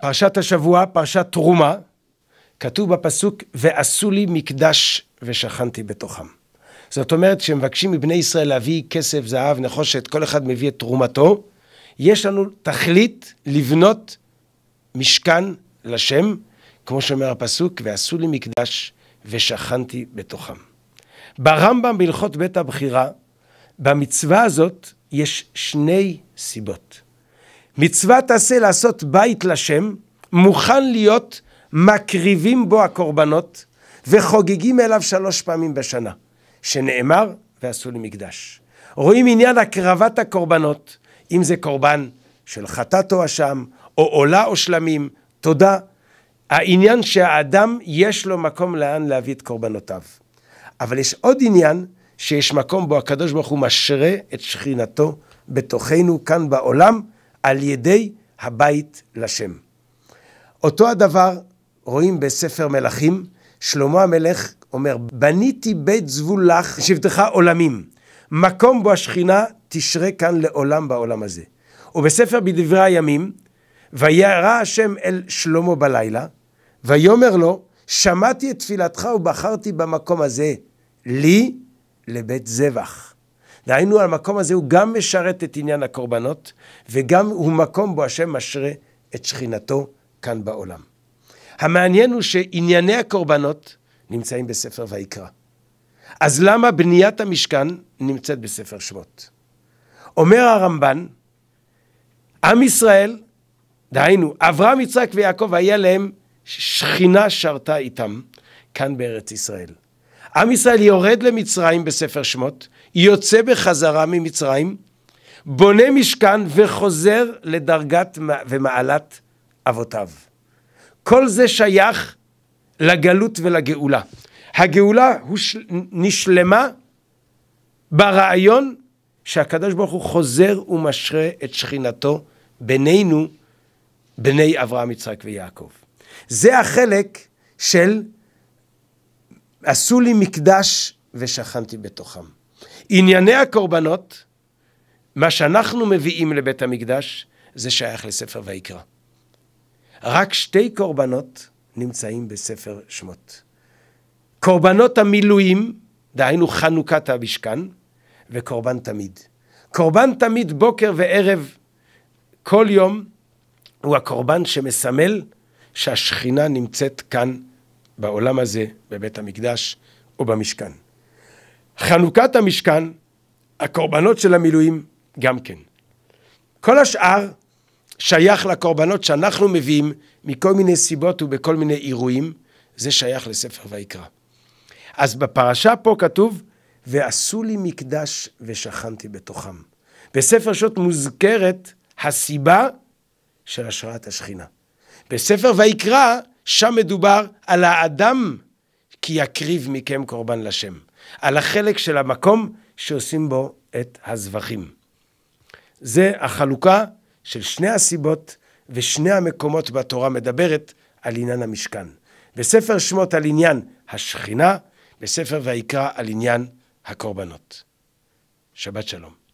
פרשת השבוע, פרשת תרומה, כתוב בפסוק, ועשו לי מקדש ושכנתי בתוכם. זאת אומרת, כשמבקשים מבני ישראל להביא כסף, זהב, נחושת, כל אחד מביא את תרומתו, יש לנו תכלית לבנות משכן לשם, כמו שאומר הפסוק, ועשו לי מקדש ושכנתי בתוכם. ברמב"ם בהלכות בית הבחירה, במצווה הזאת יש שני סיבות. מצוות עשה לעשות בית לשם, מוכן להיות מקריבים בו הקורבנות וחוגגים אליו שלוש פעמים בשנה, שנאמר ועשו לי מקדש. רואים עניין הקרבת הקורבנות, אם זה קורבן של חטאת או אשם, או עולה או שלמים, תודה. העניין שהאדם יש לו מקום לאן להביא את קורבנותיו. אבל יש עוד עניין שיש מקום בו הקדוש ברוך הוא משרה את שכינתו בתוכנו כאן בעולם, על ידי הבית לשם. אותו הדבר רואים בספר מלכים, שלמה המלך אומר, בניתי בית זבול לך, שבתך עולמים, מקום בו השכינה תשרה כאן לעולם בעולם הזה. ובספר בדברי הימים, וירא השם אל שלמה בלילה, ויאמר לו, שמעתי את תפילתך ובחרתי במקום הזה, לי לבית זבח. דהיינו, המקום הזה הוא גם משרת את עניין הקורבנות, וגם הוא מקום בו השם משרה את שכינתו כאן בעולם. המעניין הוא שענייני הקורבנות נמצאים בספר ויקרא. אז למה בניית המשכן נמצאת בספר שמות? אומר הרמב"ן, עם ישראל, דהיינו, אברהם, יצחק ויעקב, היה להם שכינה שרתה איתם כאן בארץ ישראל. עם ישראל יורד למצרים בספר שמות, יוצא בחזרה ממצרים, בונה משכן וחוזר לדרגת ומעלת אבותיו. כל זה שייך לגלות ולגאולה. הגאולה נשלמה ברעיון שהקדוש ברוך הוא חוזר ומשרה את שכינתו בינינו, בני אברהם, יצחק ויעקב. זה החלק של עשו לי מקדש ושכנתי בתוכם. ענייני הקורבנות, מה שאנחנו מביאים לבית המקדש, זה שייך לספר ויקרא. רק שתי קורבנות נמצאים בספר שמות. קורבנות המילואים, דהיינו חנוכת המשכן, וקורבן תמיד. קורבן תמיד בוקר וערב, כל יום, הוא הקורבן שמסמל שהשכינה נמצאת כאן בעולם הזה, בבית המקדש או במשכן. חנוכת המשכן, הקורבנות של המילואים, גם כן. כל השאר שייך לקורבנות שאנחנו מביאים מכל מיני סיבות ובכל מיני אירועים, זה שייך לספר ויקרא. אז בפרשה פה כתוב, ועשו לי מקדש ושכנתי בתוכם. בספר שות מוזכרת הסיבה של השראת השכינה. בספר ויקרא שם מדובר על האדם כי יקריב מכם קורבן לשם, על החלק של המקום שעושים בו את הזבחים. זה החלוקה של שני הסיבות ושני המקומות בתורה מדברת על עניין המשכן. בספר שמות על עניין השכינה, בספר ויקרא על עניין הקורבנות. שבת שלום.